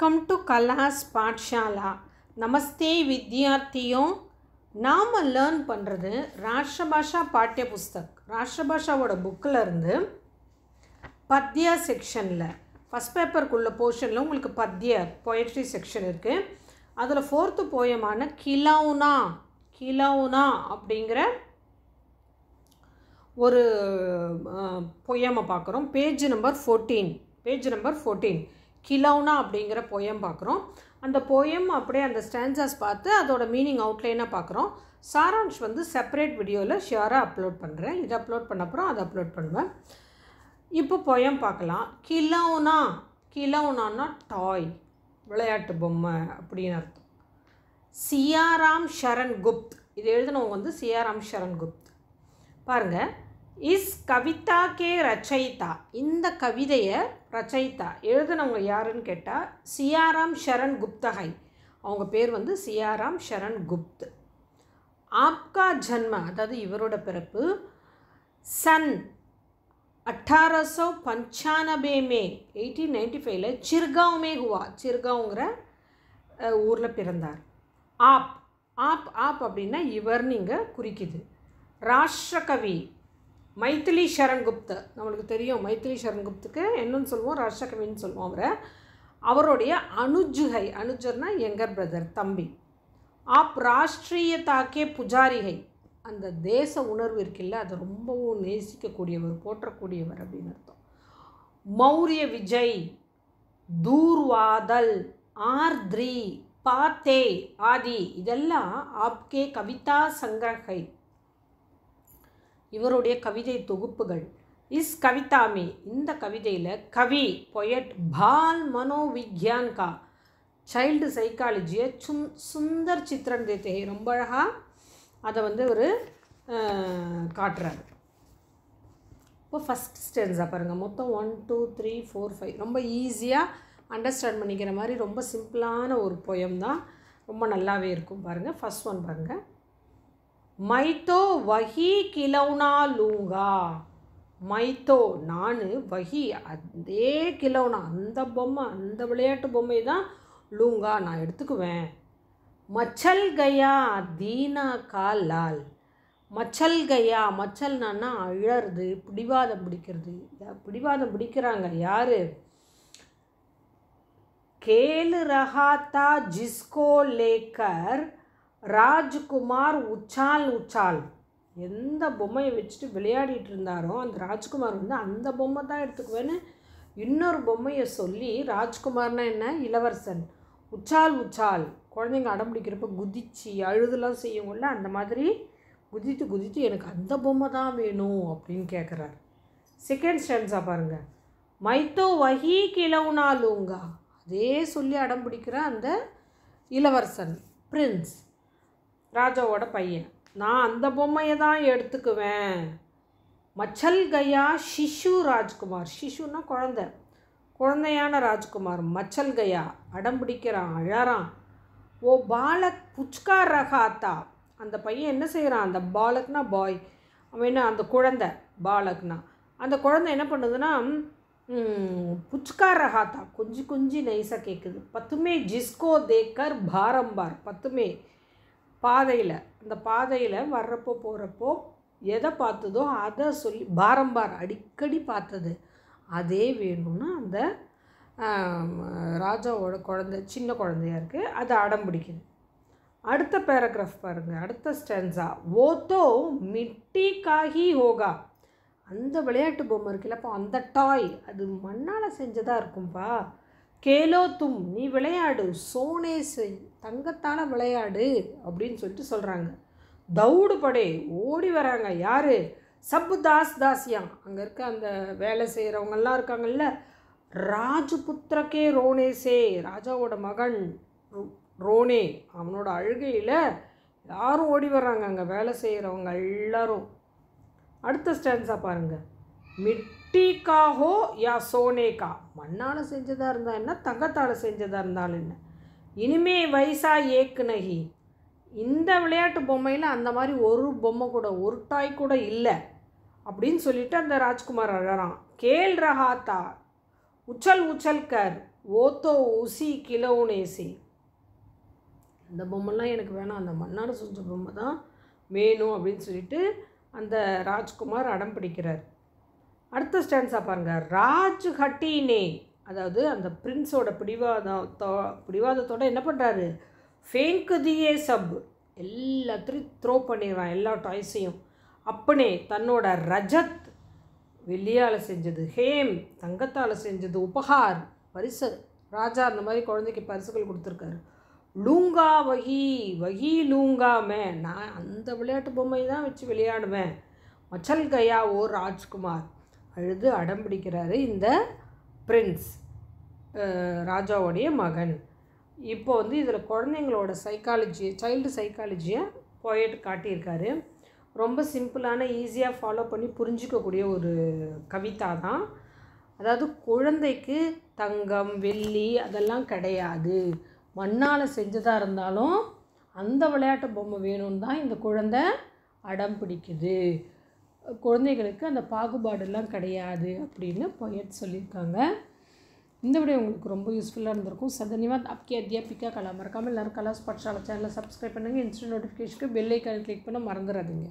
welcome to கலாஸ் பாட்ஷாலா நமஸ்தே வித்யார்த்தியோ நாம் learn பண்ணுறது ராஷ்டிரபாஷா பாட்டிய புஸ்தக் ராஷ்டிரபாஷாவோட புக்கில் இருந்து பத்யா செக்ஷனில் ஃபஸ்ட் பேப்பருக்குள்ள போர்ஷனில் உங்களுக்கு பத்ய பொயட்ரி செக்ஷன் இருக்குது அதில் ஃபோர்த்து போயமான கிலவுனா கிலவுனா அப்படிங்கிற ஒரு பொய்யாமல் பார்க்குறோம் page number fourteen page number fourteen Khilona அப்படிங்கிற போயம் பார்க்குறோம் அந்த போயம் அப்படியே அந்த ஸ்டான்சஸ் பார்த்து அதோட மீனிங் அவுட்லைனாக பார்க்குறோம் சாராம்ஷ் வந்து செப்பரேட் வீடியோவில் ஷியராக அப்லோட் பண்ணுறேன் இது அப்லோட் பண்ண அப்புறம் அதை அப்லோட் பண்ணுவேன் இப்போ போயம் பார்க்கலாம் கிலோனா கிலோனான்னா டாய் விளையாட்டு பொம்மை அப்படின்னு அர்த்தம் சியாராம் ஷரண் குப்த் இது எழுதினவங்க வந்து சியாராம் ஷரண் குப்த் பாருங்கள் இஸ் கவிதா கே ரச்சைதா இந்த கவிதையை ரச்சைதா எழுதினவங்க யாருன்னு கேட்டால் சியாராம் ஷரண் குப்தஹை அவங்க பேர் வந்து சியாராம் ஷரண் குப்த் ஆப்கா ஜன்ம அதாவது இவரோட பிறப்பு சன் அட்டாரசோ பஞ்சானபே மே எயிட்டீன் நைன்டி ஃபைவ்ல சிர்காவுமே மே ஹுவா சிர்காவ்ங்கிற ஊரில் பிறந்தார் ஆப் ஆப் ஆப் அப்படின்னா இவர் நீங்கள் குறிக்குது ராஷ்டிரகவி மைத்திலி ஷரங்குப்த் நம்மளுக்கு தெரியும் மைத்திலி குப்துக்கு என்னன்னு சொல்லுவோம் ராஷகவின்னு சொல்லுவோம் அவரை அவருடைய அனுஜுகை அனுஜர்னா எங்கர் பிரதர் தம்பி ஆப் ராஷ்ட்ரியதாக்கே புஜாரிகை அந்த தேச உணர்வு இருக்குல்ல அதை ரொம்பவும் நேசிக்கக்கூடியவர் போற்றக்கூடியவர் அப்படின்னு அர்த்தம் மௌரிய விஜய் தூர்வாதல் ஆர்த்ரி பாத்தே ஆதி இதெல்லாம் ஆப்கே கவிதா சங்கிரகை இவருடைய கவிதை தொகுப்புகள் இஸ் கவிதாமி இந்த கவிதையில் கவி பொயட் பால் மனோ விக்யான்கா சைல்டு சைக்காலஜியை சும் சுந்தர் சித்திரன் தேத்தே ரொம்ப அழகாக அதை வந்து ஒரு காட்டுறாரு இப்போ ஃபஸ்ட் ஸ்டென்ஸாக பாருங்கள் மொத்தம் one two three four five ரொம்ப ஈஸியாக அண்டர்ஸ்டாண்ட் பண்ணிக்கிற மாதிரி ரொம்ப சிம்பிளான ஒரு பொயம் தான் ரொம்ப நல்லாவே இருக்கும் பாருங்கள் ஃபஸ்ட் ஒன் பாருங்கள் மைத்தோ வஹி வகி லூங்கா மைத்தோ நான் வகி அதே கிலோனா அந்த பொம்மை அந்த விளையாட்டு பொம்மை தான் லூங்கா நான் எடுத்துக்குவேன் மச்சல் கயா தீனா கா லால் மச்சல் கயா மச்சல்னா அழறது பிடிவாதம் பிடிக்கிறது பிடிவாதம் பிடிக்கிறாங்க யார் கேலு ரஹாத்தா ஜிஸ்கோ லேக்கர் ராஜ்குமார் உச்சால் உச்சால் எந்த பொம்மையை வச்சுட்டு விளையாடிட்டு இருந்தாரோ அந்த ராஜ்குமார் வந்து அந்த பொம்மை தான் எடுத்துக்குவேன்னு இன்னொரு பொம்மையை சொல்லி ராஜ்குமார்னா என்ன இளவரசன் உச்சால் உச்சால் குழந்தைங்க அடம்பிடிக்கிறப்ப குதிச்சு அழுதுலாம் செய்யுங்கள்ல அந்த மாதிரி குதித்து குதித்து எனக்கு அந்த பொம்மை தான் வேணும் அப்படின்னு கேட்குறாரு செகண்ட் ஸ்டாண்ட்ஸாக பாருங்கள் மைத்தோ வகி கிளவுனாலுங்கா அதே சொல்லி அடம் பிடிக்கிற அந்த இளவரசன் பிரின்ஸ் ராஜாவோட பையன் நான் அந்த பொம்மையை தான் எடுத்துக்குவேன் மச்சல் கையா ஷிஷு ராஜ்குமார் சிஷுன்னா குழந்த குழந்தையான ராஜ்குமார் மச்சல் கையா அடம் பிடிக்கிறான் அழறான் ஓ பாலக் புச்கா ரகாத்தா அந்த பையன் என்ன செய்கிறான் அந்த பாலக்னா பாய் அவன் அந்த குழந்த பாலக்னா அந்த குழந்தை என்ன பண்ணுதுன்னா புச்கா ரகாத்தா கொஞ்சம் கொஞ்சம் நைஸாக கேட்குது பத்துமே ஜிஸ்கோ தேக்கர் பாரம்பார் பத்துமே பாதையில் அந்த பாதையில் வர்றப்போ போகிறப்போ எதை பார்த்ததோ அதை சொல்லி பாரம்பார் அடிக்கடி பார்த்தது அதே வேணும்னு அந்த ராஜாவோட குழந்த சின்ன குழந்தையாக இருக்குது அதை அடம் பிடிக்குது அடுத்த பேராகிராஃப் பாருங்கள் அடுத்த ஸ்டென்ஸா ஓத்தோ மிட்டி காகி ஹோகா அந்த விளையாட்டு பொம்மை இருக்குல்லப்போ அந்த டாய் அது மண்ணால் செஞ்சதாக இருக்கும்ப்பா கேலோ தும் நீ விளையாடு சோனே செய் விளையாடு அப்படின்னு சொல்லிட்டு சொல்கிறாங்க தவுடு படே ஓடி வராங்க யார் சப்பு தாஸ் தாசியா அங்கே இருக்க அந்த வேலை செய்கிறவங்கெல்லாம் இருக்காங்கல்ல ராஜபுத்திரக்கே ரோனேசே ராஜாவோட மகன் ரோனே அவனோட அழுகையில் எல்லாரும் ஓடி வர்றாங்க அங்கே வேலை செய்கிறவங்க எல்லாரும் அடுத்த ஸ்டான்ஸாக பாருங்கள் மிட்டிக்காகோ யா சோனேகா மண்ணால் செஞ்சதாக இருந்தால் என்ன தங்கத்தால் செஞ்சதாக இருந்தாலும் என்ன இனிமே வயசா நகி இந்த விளையாட்டு பொம்மையில் அந்த மாதிரி ஒரு பொம்மை கூட ஒரு டாய் கூட இல்லை அப்படின்னு சொல்லிட்டு அந்த ராஜ்குமார் அழறான் கேள் ரஹாத்தா உச்சல் உச்சல் கர் ஓத்தோ உசி கிலோனேசி அந்த பொம்மைலாம் எனக்கு வேணாம் அந்த மண்ணால் செஞ்ச பொம்மை தான் வேணும் அப்படின்னு சொல்லிட்டு அந்த ராஜ்குமார் அடம் பிடிக்கிறார் அடுத்த ஸ்டான்ஸாக பாருங்கள் ராஜ் ஹட்டீனே அதாவது அந்த பிரின்ஸோட பிடிவாதம் பிடிவாதத்தோட என்ன பண்ணுறாரு தியே சப் எல்லாத்தையும் த்ரோ பண்ணிடுறான் எல்லா டாய்ஸையும் அப்பனே தன்னோட ரஜத் வெள்ளியால் செஞ்சது ஹேம் தங்கத்தால் செஞ்சது உபஹார் பரிசு ராஜா அந்த மாதிரி குழந்தைக்கு பரிசுகள் கொடுத்துருக்காரு லூங்கா வகி வகி லூங்கா மே நான் அந்த விளையாட்டு பொம்மை தான் வச்சு விளையாடுவேன் மச்சல் கயா ஓ ராஜ்குமார் அழுது அடம் பிடிக்கிறாரு இந்த பிரின்ஸ் ராஜாவோடைய மகன் இப்போ வந்து இதில் குழந்தைங்களோட சைக்காலஜி சைல்டு சைக்காலஜியை போயட் காட்டியிருக்காரு ரொம்ப சிம்பிளான ஈஸியாக ஃபாலோ பண்ணி புரிஞ்சிக்கக்கூடிய ஒரு கவிதா தான் அதாவது குழந்தைக்கு தங்கம் வெள்ளி அதெல்லாம் கிடையாது மண்ணால் செஞ்சதாக இருந்தாலும் அந்த விளையாட்டு பொம்மை வேணும்னு தான் இந்த குழந்தை அடம் பிடிக்குது குழந்தைகளுக்கு அந்த பாகுபாடெல்லாம் கிடையாது அப்படின்னு பொயட் சொல்லியிருக்காங்க இந்த விட உங்களுக்கு ரொம்ப யூஸ்ஃபுல்லாக இருந்திருக்கும் சதனிவாத் அப்கே அத்தியாபிக்கா கலா மறக்காமல் எல்லோரும் கலாஸ் பட்சாலை சேனலில் சப்ஸ்கிரைப் பண்ணுங்கள் இன்ஸ்டன்ட் நோட்டிஃபிகேஷனுக்கு பெல் ஐக்கானை கிளிக் பண்ண மறந்துடாதீங்க